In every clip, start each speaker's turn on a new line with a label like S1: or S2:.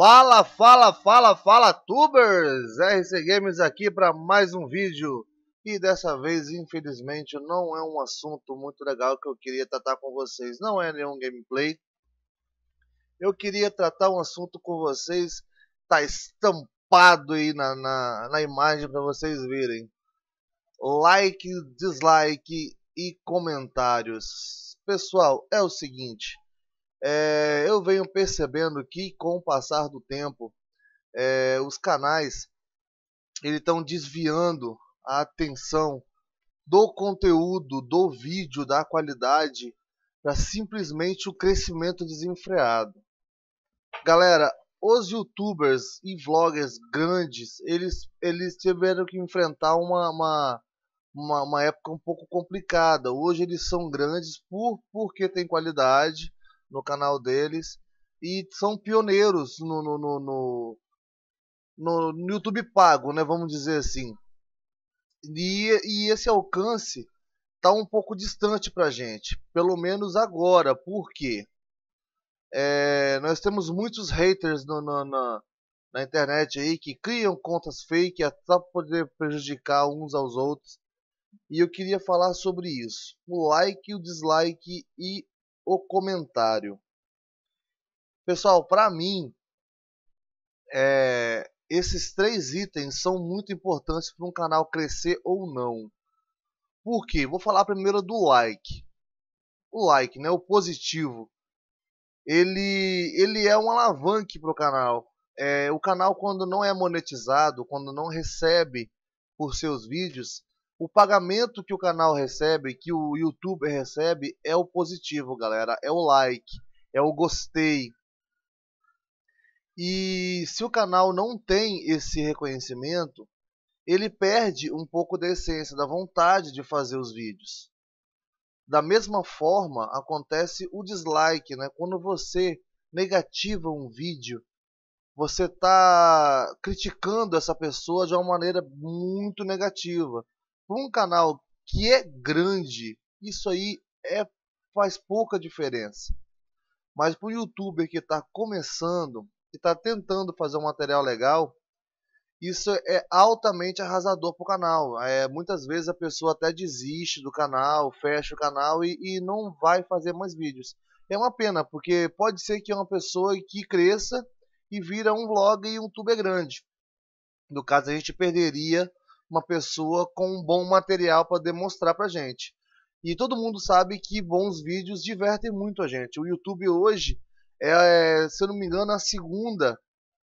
S1: Fala, fala, fala, fala, tubers! RC Games aqui para mais um vídeo. E dessa vez, infelizmente, não é um assunto muito legal que eu queria tratar com vocês. Não é nenhum gameplay. Eu queria tratar um assunto com vocês. Tá estampado aí na, na, na imagem para vocês virem. Like, dislike e comentários. Pessoal, é o seguinte é, eu venho percebendo que com o passar do tempo é, os canais estão desviando a atenção do conteúdo, do vídeo, da qualidade para simplesmente o crescimento desenfreado. Galera, os youtubers e vloggers grandes, eles, eles tiveram que enfrentar uma, uma, uma, uma época um pouco complicada. Hoje eles são grandes por porque tem qualidade, no canal deles. E são pioneiros no, no, no, no, no, YouTube pago, né? Vamos dizer assim. E, e esse alcance tá um pouco distante pra gente. Pelo menos agora. Por quê? É, nós temos muitos haters no, no, na, na internet aí que criam contas fake até poder prejudicar uns aos outros. E eu queria falar sobre isso: o like, o dislike e o comentário. Pessoal, para mim, é, esses três itens são muito importantes para um canal crescer ou não. Por quê? Vou falar primeiro do like. O like, né, o positivo, ele, ele é um alavanque para o canal. É, o canal, quando não é monetizado, quando não recebe por seus vídeos, o pagamento que o canal recebe, que o youtuber recebe, é o positivo, galera. É o like, é o gostei. E se o canal não tem esse reconhecimento, ele perde um pouco da essência, da vontade de fazer os vídeos. Da mesma forma, acontece o dislike, né? Quando você negativa um vídeo, você está criticando essa pessoa de uma maneira muito negativa para um canal que é grande, isso aí é, faz pouca diferença. Mas para o youtuber que está começando, que está tentando fazer um material legal, isso é altamente arrasador para o canal. É, muitas vezes a pessoa até desiste do canal, fecha o canal e, e não vai fazer mais vídeos. É uma pena, porque pode ser que é uma pessoa que cresça e vira um vlog e um youtuber grande. No caso, a gente perderia uma pessoa com um bom material para demonstrar para gente. E todo mundo sabe que bons vídeos divertem muito a gente. O YouTube hoje é, se eu não me engano, a segunda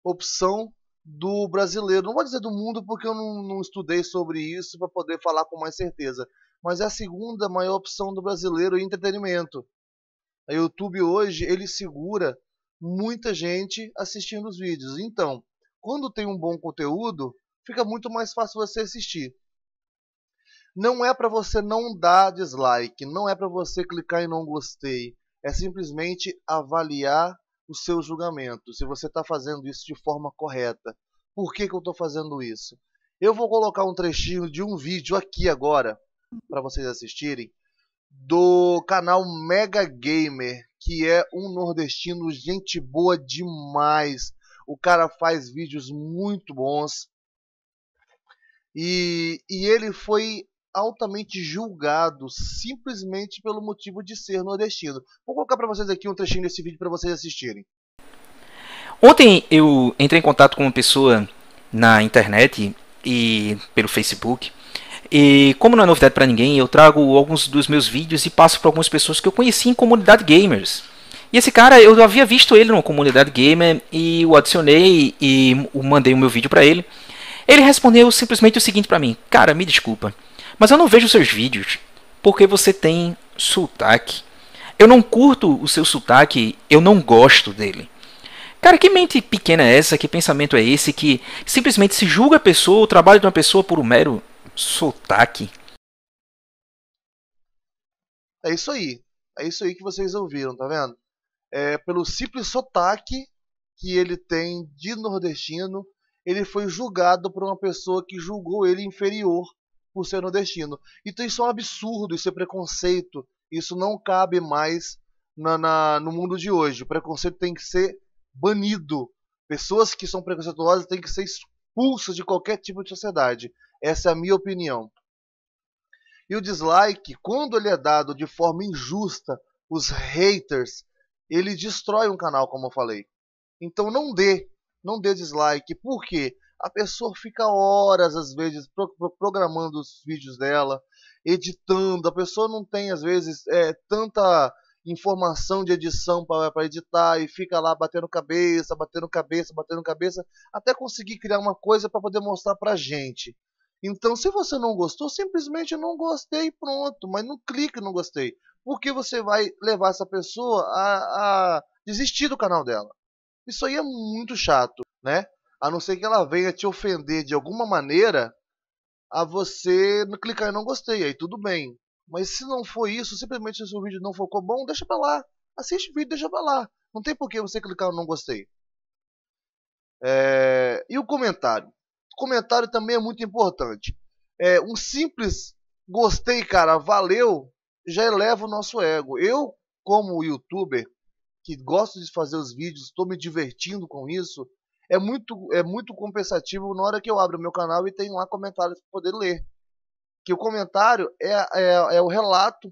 S1: opção do brasileiro. Não vou dizer do mundo porque eu não, não estudei sobre isso para poder falar com mais certeza. Mas é a segunda maior opção do brasileiro em entretenimento. o YouTube hoje ele segura muita gente assistindo os vídeos. Então, quando tem um bom conteúdo, fica muito mais fácil você assistir. Não é para você não dar dislike, não é para você clicar em não gostei, é simplesmente avaliar o seu julgamento, se você está fazendo isso de forma correta. Por que, que eu estou fazendo isso? Eu vou colocar um trechinho de um vídeo aqui agora, para vocês assistirem, do canal Mega Gamer, que é um nordestino gente boa demais. O cara faz vídeos muito bons. E, e ele foi altamente julgado simplesmente pelo motivo de ser nordestino. Vou colocar para vocês aqui um trechinho desse vídeo para vocês assistirem. Ontem eu entrei em contato com uma pessoa na internet e pelo Facebook. E como não é novidade para ninguém, eu trago alguns dos meus vídeos e passo para algumas pessoas que eu conheci em comunidade gamers. E esse cara, eu havia visto ele numa comunidade gamer e o adicionei e mandei o meu vídeo para ele. Ele respondeu simplesmente o seguinte para mim: Cara, me desculpa, mas eu não vejo seus vídeos porque você tem sotaque. Eu não curto o seu sotaque, eu não gosto dele. Cara, que mente pequena é essa? Que pensamento é esse que simplesmente se julga a pessoa, o trabalho de uma pessoa por um mero sotaque? É isso aí. É isso aí que vocês ouviram, tá vendo? É pelo simples sotaque que ele tem de nordestino, ele foi julgado por uma pessoa que julgou ele inferior por ser nordestino. Então isso é um absurdo, isso é preconceito. Isso não cabe mais na, na, no mundo de hoje. O preconceito tem que ser banido. Pessoas que são preconceituosas têm que ser expulsas de qualquer tipo de sociedade. Essa é a minha opinião. E o dislike, quando ele é dado de forma injusta, os haters, ele destrói um canal, como eu falei. Então não dê não dê dislike. porque A pessoa fica horas, às vezes, pro, pro, programando os vídeos dela, editando. A pessoa não tem, às vezes, é, tanta informação de edição para editar e fica lá batendo cabeça, batendo cabeça, batendo cabeça, até conseguir criar uma coisa para poder mostrar para gente. Então, se você não gostou, simplesmente não gostei, pronto. Mas não clique não gostei, porque você vai levar essa pessoa a, a desistir do canal dela. Isso aí é muito chato, né? A não ser que ela venha te ofender de alguma maneira a você clicar em não gostei, aí tudo bem. Mas se não for isso, simplesmente se o vídeo não ficou bom, deixa pra lá. Assiste o vídeo, deixa pra lá. Não tem por que você clicar em não gostei. É... E o comentário? O comentário também é muito importante. É, um simples gostei, cara, valeu, já eleva o nosso ego. Eu, como youtuber, que gosto de fazer os vídeos, estou me divertindo com isso, é muito, é muito compensativo na hora que eu abro o meu canal e tenho lá comentários para poder ler. Que o comentário é, é, é o relato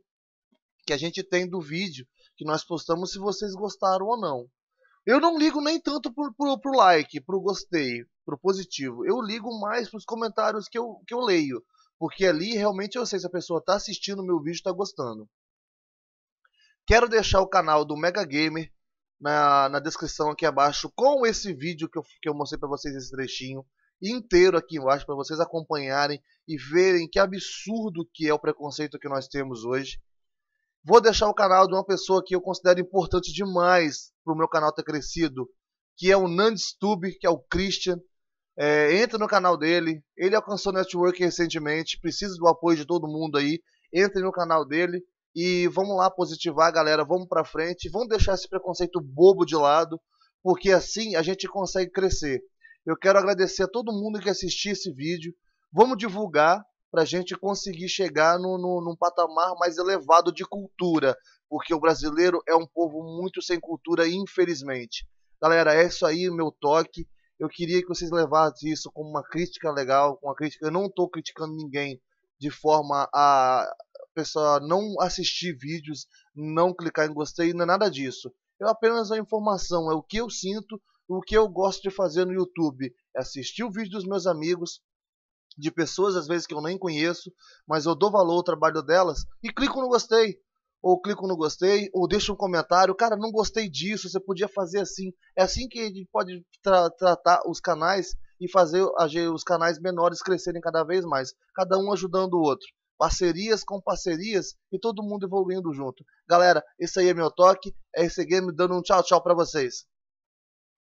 S1: que a gente tem do vídeo que nós postamos se vocês gostaram ou não. Eu não ligo nem tanto pro, pro, pro like, pro gostei, pro positivo. Eu ligo mais pros comentários que eu, que eu leio. Porque ali realmente eu sei se a pessoa tá assistindo o meu vídeo e tá gostando. Quero deixar o canal do Mega Gamer na, na descrição aqui abaixo com esse vídeo que eu, que eu mostrei para vocês esse trechinho inteiro aqui embaixo para vocês acompanharem e verem que absurdo que é o preconceito que nós temos hoje. Vou deixar o canal de uma pessoa que eu considero importante demais para o meu canal ter crescido, que é o Nandstube, que é o Christian. É, no canal dele, ele alcançou network recentemente, precisa do apoio de todo mundo aí. Entre no canal dele, e vamos lá positivar, galera, vamos para frente, vamos deixar esse preconceito bobo de lado, porque assim a gente consegue crescer. Eu quero agradecer a todo mundo que assistiu esse vídeo. Vamos divulgar para a gente conseguir chegar no, no, num patamar mais elevado de cultura, porque o brasileiro é um povo muito sem cultura, infelizmente. Galera, é isso aí, meu toque. Eu queria que vocês levassem isso como uma crítica legal, uma crítica. Eu não estou criticando ninguém, de forma a pessoa não assistir vídeos, não clicar em gostei, não é nada disso. É apenas a informação, é o que eu sinto, o que eu gosto de fazer no YouTube. É assistir o vídeo dos meus amigos, de pessoas às vezes que eu nem conheço, mas eu dou valor ao trabalho delas e clico no gostei. Ou clico no gostei, ou deixo um comentário, cara, não gostei disso, você podia fazer assim. É assim que a gente pode tra tratar os canais e fazer os canais menores crescerem cada vez mais, cada um ajudando o outro. Parcerias com parcerias e todo mundo evoluindo junto. Galera, esse aí é meu toque, é esse game dando um tchau tchau para vocês.